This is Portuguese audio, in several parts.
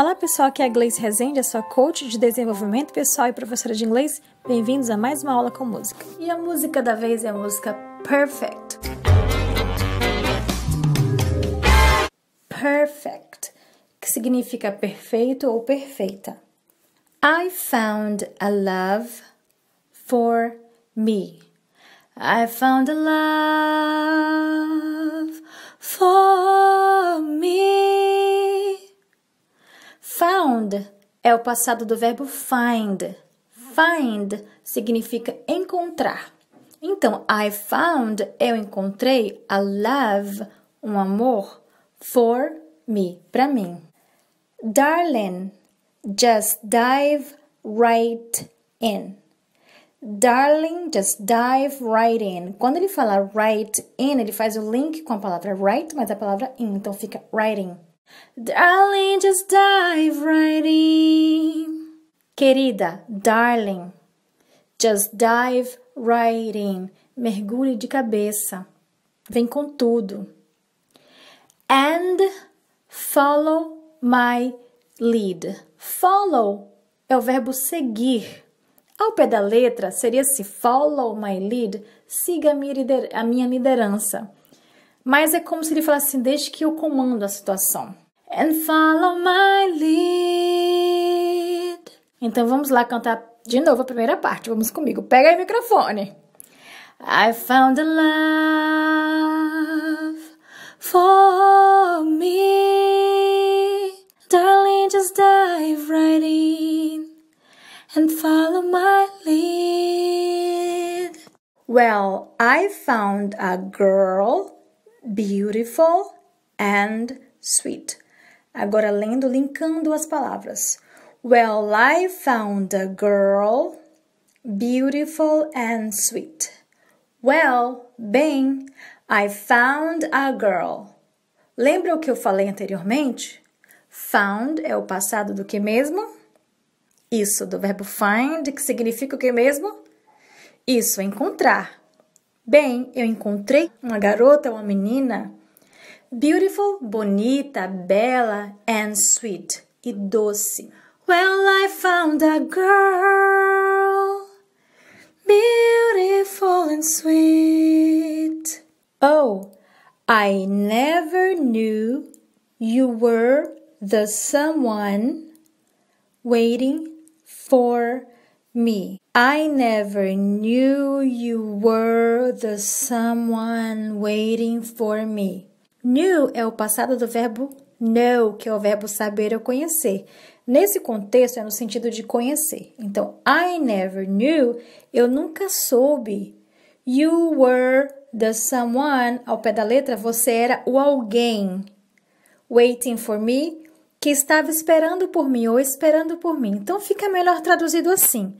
Olá pessoal, aqui é a Gleice Rezende, a sua coach de desenvolvimento pessoal e professora de inglês. Bem-vindos a mais uma aula com música. E a música da vez é a música Perfect. Perfect, que significa perfeito ou perfeita. I found a love for me. I found a love for me. Found é o passado do verbo find. Find significa encontrar. Então, I found, eu encontrei a love, um amor, for me, para mim. Darling, just dive right in. Darling, just dive right in. Quando ele fala right in, ele faz o link com a palavra right, mas a palavra in, então fica writing. in. Darling, just dive right in. Querida, darling, just dive right in. Mergulhe de cabeça. Vem com tudo. And follow my lead. Follow é o verbo seguir. Ao pé da letra, seria se follow my lead, siga a minha liderança. Mas é como se ele falasse assim, desde que eu comando a situação. And follow my lead. Então vamos lá cantar de novo a primeira parte. Vamos comigo. Pega aí o microfone. I found a love for me. Darling, just dive right in and follow my lead. Well, I found a girl beautiful and sweet. Agora lendo, linkando as palavras. Well, I found a girl beautiful and sweet. Well, bem, I found a girl. Lembra o que eu falei anteriormente? Found é o passado do que mesmo? Isso, do verbo find, que significa o que mesmo? Isso, encontrar. Bem, eu encontrei uma garota, uma menina. Beautiful, bonita, bela, and sweet, e doce. Well, I found a girl, beautiful and sweet. Oh, I never knew you were the someone waiting for me. I never knew you were the someone waiting for me. Knew é o passado do verbo know, que é o verbo saber ou conhecer. Nesse contexto é no sentido de conhecer. Então, I never knew, eu nunca soube. You were the someone, ao pé da letra, você era o alguém. Waiting for me, que estava esperando por mim ou esperando por mim. Então, fica melhor traduzido assim.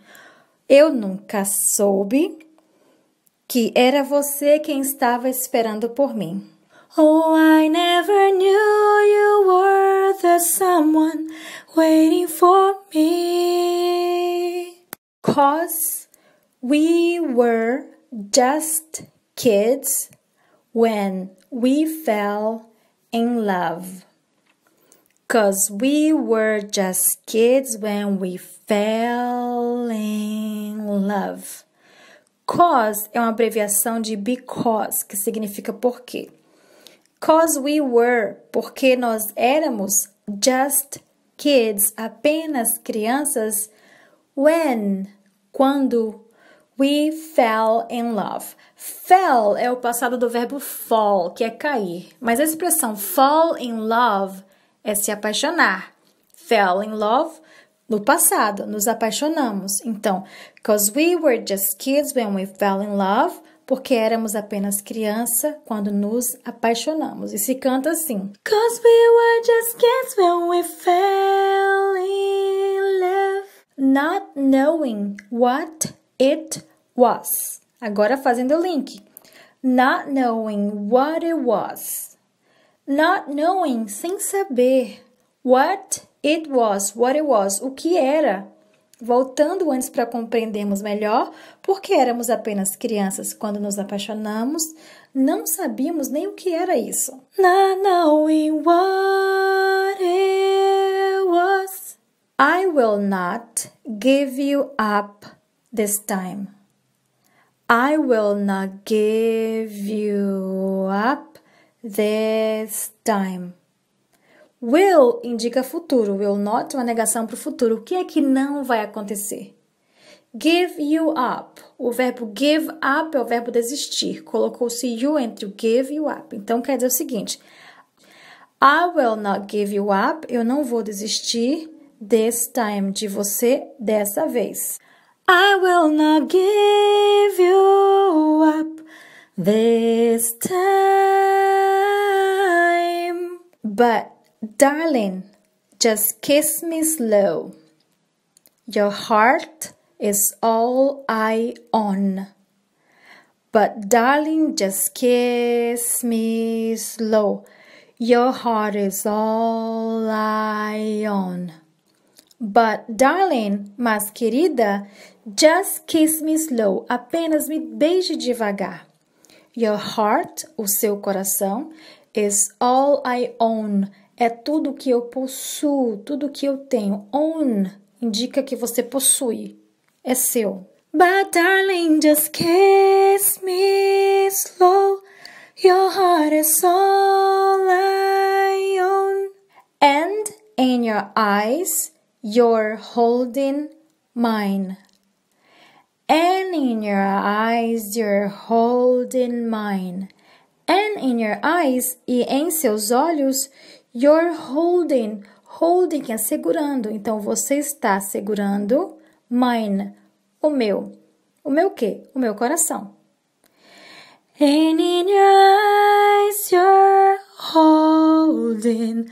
Eu nunca soube que era você quem estava esperando por mim. Oh, I never knew you were the someone waiting for me. Cause we were just kids when we fell in love. Cause we were just kids when we fell in love. Cause é uma abreviação de because, que significa porque. Cause we were, porque nós éramos just kids, apenas crianças, when, quando, we fell in love. Fell é o passado do verbo fall, que é cair, mas a expressão fall in love é se apaixonar. Fell in love no passado, nos apaixonamos. Então, because we were just kids when we fell in love, porque éramos apenas criança quando nos apaixonamos. E se canta assim: because we were just kids when we fell in love, not knowing what it was. Agora fazendo o link. Not knowing what it was. Not knowing, sem saber. What it was, what it was, o que era. Voltando antes para compreendermos melhor, porque éramos apenas crianças quando nos apaixonamos, não sabíamos nem o que era isso. Not knowing what it was. I will not give you up this time. I will not give you up this time. Will indica futuro, will not, uma negação para o futuro. O que é que não vai acontecer? Give you up. O verbo give up é o verbo desistir. Colocou-se you entre o give e o up. Então quer dizer o seguinte: I will not give you up. Eu não vou desistir this time de você dessa vez. I will not give you up. this time. But darling, just kiss me slow. Your heart is all I own. But darling, just kiss me slow. Your heart is all I own. But darling, mas querida, just kiss me slow. Apenas me beije devagar. Your heart, o seu coração, is all I own. É tudo que eu possuo, tudo que eu tenho. Own indica que você possui. É seu. But darling, just kiss me slow. Your heart is all I own. And in your eyes, you're holding mine. And in your eyes you're holding mine. And in your eyes, e em seus olhos, you're holding. Holding é segurando. Então você está segurando mine, o meu. O meu quê? O meu coração. And in your eyes you're holding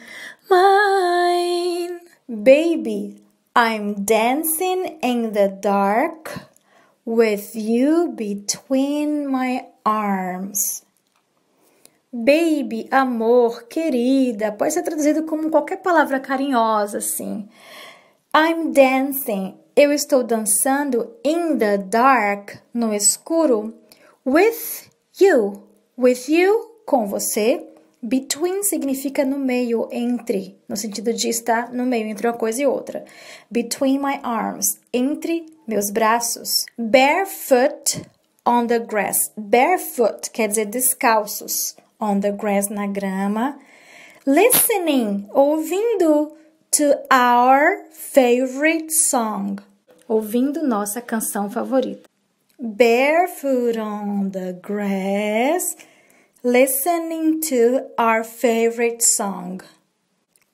mine. Baby, I'm dancing in the dark with you between my arms. Baby, amor, querida, pode ser traduzido como qualquer palavra carinhosa, assim. I'm dancing, eu estou dançando in the dark, no escuro, with you, with you, com você. Between significa no meio, entre, no sentido de estar no meio entre uma coisa e outra. Between my arms, entre meus braços. Barefoot on the grass. Barefoot quer dizer descalços. On the grass, na grama. Listening, ouvindo to our favorite song. Ouvindo nossa canção favorita. Barefoot on the grass, listening to our favorite song.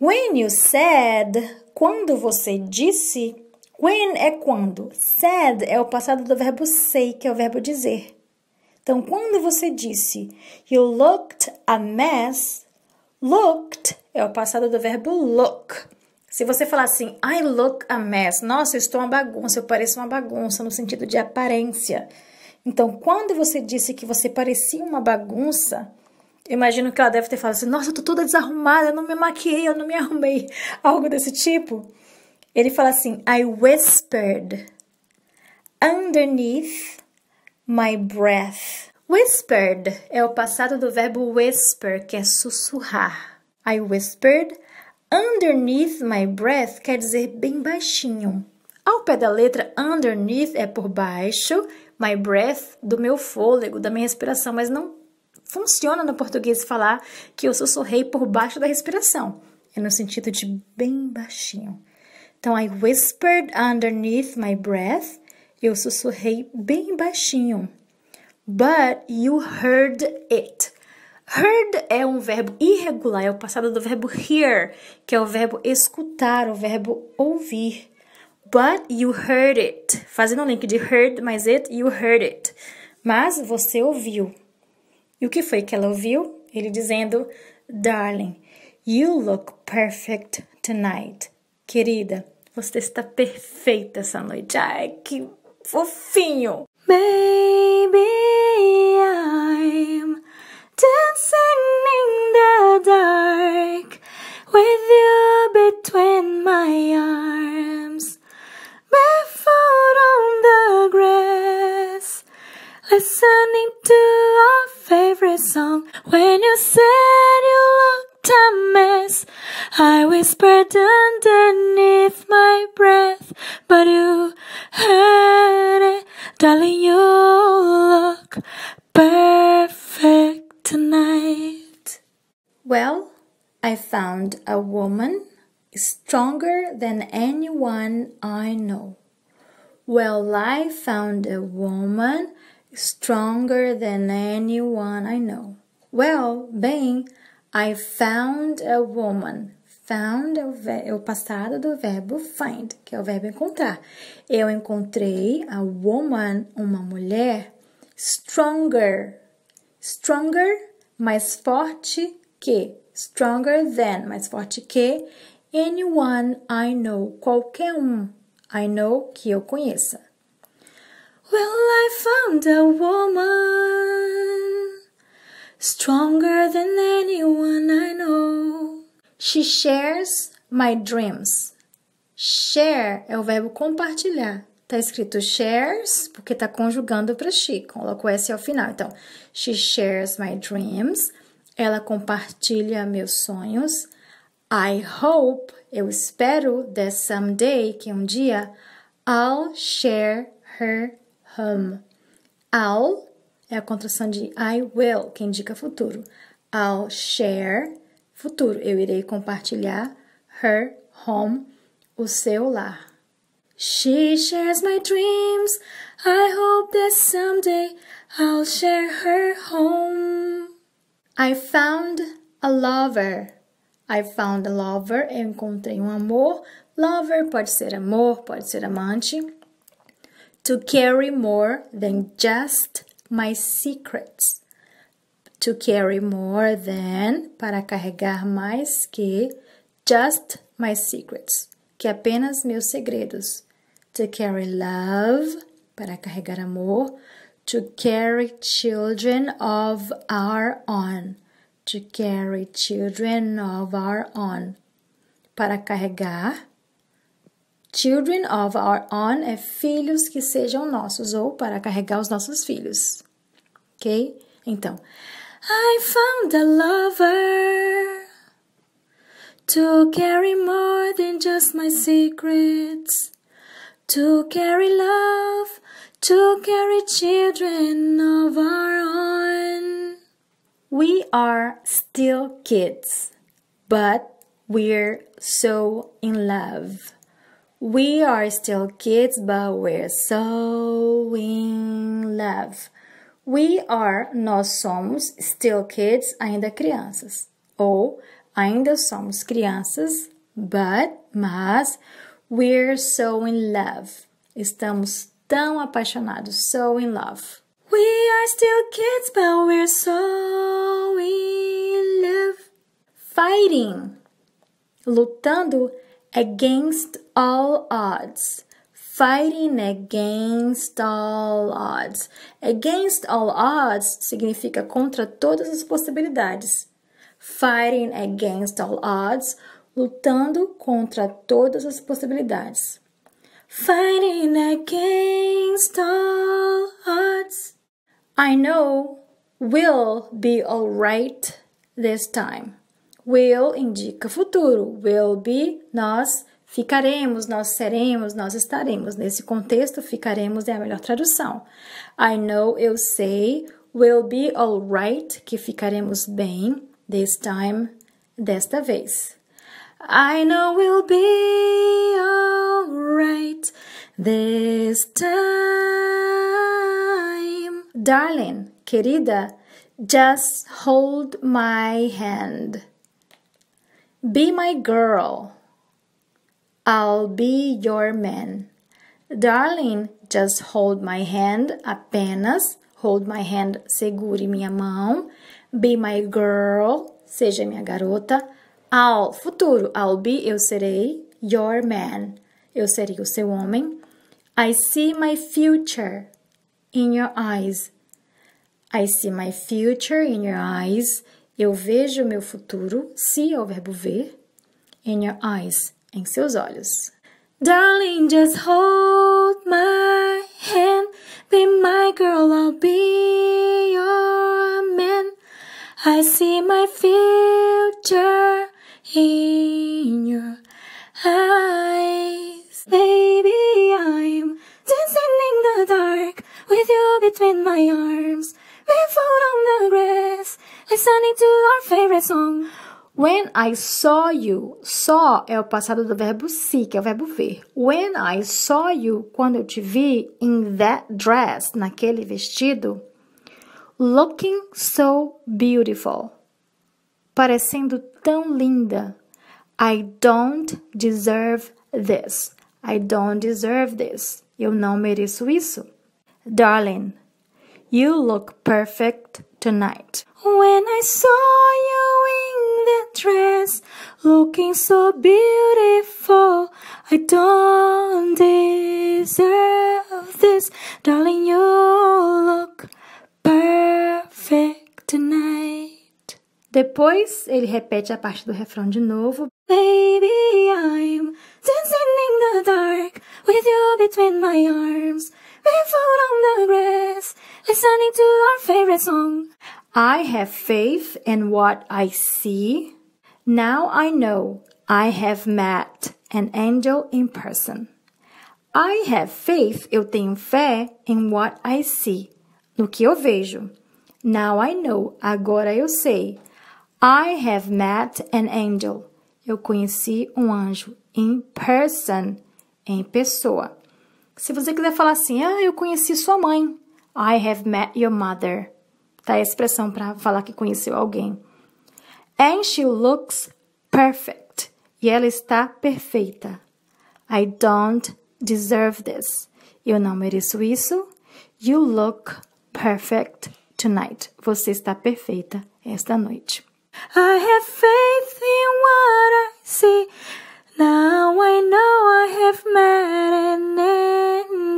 When you said, quando você disse, When é quando. Said é o passado do verbo say, que é o verbo dizer. Então, quando você disse You looked a mess, looked é o passado do verbo look. Se você falar assim, I look a mess, nossa, eu estou uma bagunça, eu pareço uma bagunça no sentido de aparência. Então, quando você disse que você parecia uma bagunça, imagino que ela deve ter falado assim, nossa, eu estou toda desarrumada, eu não me maquiei, eu não me arrumei, algo desse tipo. Ele fala assim: I whispered underneath my breath. Whispered é o passado do verbo whisper, que é sussurrar. I whispered underneath my breath quer dizer bem baixinho. Ao pé da letra, underneath é por baixo, my breath do meu fôlego, da minha respiração, mas não funciona no português falar que eu sussurrei por baixo da respiração. É no sentido de bem baixinho. Então, I whispered underneath my breath. Eu sussurrei bem baixinho. But you heard it. Heard é um verbo irregular, é o passado do verbo hear, que é o verbo escutar, o verbo ouvir. But you heard it. Fazendo um link de heard mais it, you heard it. Mas você ouviu. E o que foi que ela ouviu? Ele dizendo: Darling, you look perfect tonight. Querida, Você está perfeita essa noite. Ai, que fofinho! Maybe I'm dancing in the dark with you between my arms, barefoot on the grass, listening to our favorite song when you said you look a mess. I whispered underneath my breath, but you heard it. Darling, you look perfect tonight. Well, I found a woman stronger than anyone I know. Well, I found a woman stronger than anyone I know. Well, being. I found a woman. Found é o, é o passado do verbo find, que é o verbo encontrar. Eu encontrei a woman, uma mulher, stronger. Stronger, mais forte que. Stronger than, mais forte que. Anyone I know, qualquer um. I know, que eu conheça. Well, I found a woman. Stronger than anyone I know. She shares my dreams. Share é o verbo compartilhar. Tá escrito shares porque tá conjugando para she. Colocou o S ao final. Então, she shares my dreams. Ela compartilha meus sonhos. I hope, eu espero, that someday, que um dia, I'll share her home. I'll é a contração de I will, que indica futuro. I'll share, futuro. Eu irei compartilhar her home, o seu lar. She shares my dreams. I hope that someday I'll share her home. I found a lover. I found a lover. Eu encontrei um amor. Lover pode ser amor, pode ser amante. To carry more than just my secrets. To carry more than, para carregar mais que, just my secrets, que apenas meus segredos. To carry love, para carregar amor. To carry children of our own, to carry children of our own. Para carregar children of our own é filhos que sejam nossos ou para carregar os nossos filhos. Ok? Então, I found a lover to carry more than just my secrets, to carry love, to carry children of our own. We are still kids, but we're so in love. We are still kids, but we're so in love. We are, nós somos, still kids, ainda crianças. Ou ainda somos crianças, but, mas, we're so in love. Estamos tão apaixonados, so in love. We are still kids, but we're so in love. Fighting, lutando, against all odds. Fighting against all odds. Against all odds significa contra todas as possibilidades. Fighting against all odds, lutando contra todas as possibilidades. Fighting against all odds. I know we'll be alright this time. Will indica futuro. Will be, nós ficaremos, nós seremos, nós estaremos. Nesse contexto, ficaremos é a melhor tradução. I know, eu sei. Will be alright, que ficaremos bem. This time, desta vez. I know we'll be alright this time. Darling, querida, just hold my hand. Be my girl. I'll be your man. Darling, just hold my hand. Apenas hold my hand. Segure minha mão. Be my girl. Seja minha garota. I'll, futuro. I'll be, eu serei. Your man. Eu serei o seu homem. I see my future in your eyes. I see my future in your eyes. Eu vejo meu futuro, se é o verbo ver, in your eyes, em seus olhos. Darling, just hold my hand, be my girl, I'll be your man. I see my future in your eyes. Baby, I'm dancing in the dark with you between my arms, barefoot on the grass listening to our favorite song. When I saw you, só é o passado do verbo see, que é o verbo ver. When I saw you, quando eu te vi, in that dress, naquele vestido, looking so beautiful, parecendo tão linda. I don't deserve this. I don't deserve this. Eu não mereço isso. Darling, you look perfect tonight. When I saw you in the dress, looking so beautiful, I don't deserve this. Darling, you look perfect tonight. Depois ele repete a parte do refrão de novo. Baby, I'm dancing in the dark with you between my arms. We float on the grass, listening to our favorite song. I have faith in what I see. Now I know I have met an angel in person. I have faith, eu tenho fé in what I see, no que eu vejo. Now I know, agora eu sei. I have met an angel. Eu conheci um anjo in person, em pessoa. Se você quiser falar assim, ah, eu conheci sua mãe. I have met your mother. Tá a expressão para falar que conheceu alguém. And she looks perfect. E ela está perfeita. I don't deserve this. Eu não mereço isso. You look perfect tonight. Você está perfeita esta noite. I have faith in what I see. Now I know I have met an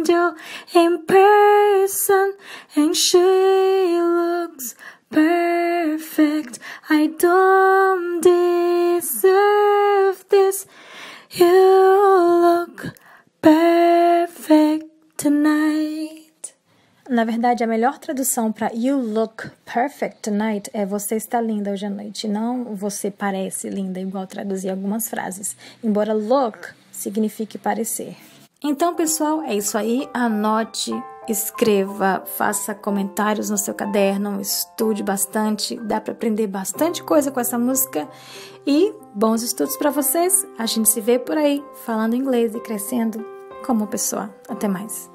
angel in person, and she looks perfect. I don't deserve this. You look perfect tonight. Na verdade, a melhor tradução para You look perfect tonight é você está linda hoje à noite, não você parece linda, igual traduzir algumas frases. Embora look signifique parecer. Então, pessoal, é isso aí. Anote, escreva, faça comentários no seu caderno, estude bastante. Dá para aprender bastante coisa com essa música. E bons estudos para vocês. A gente se vê por aí falando inglês e crescendo como pessoa. Até mais.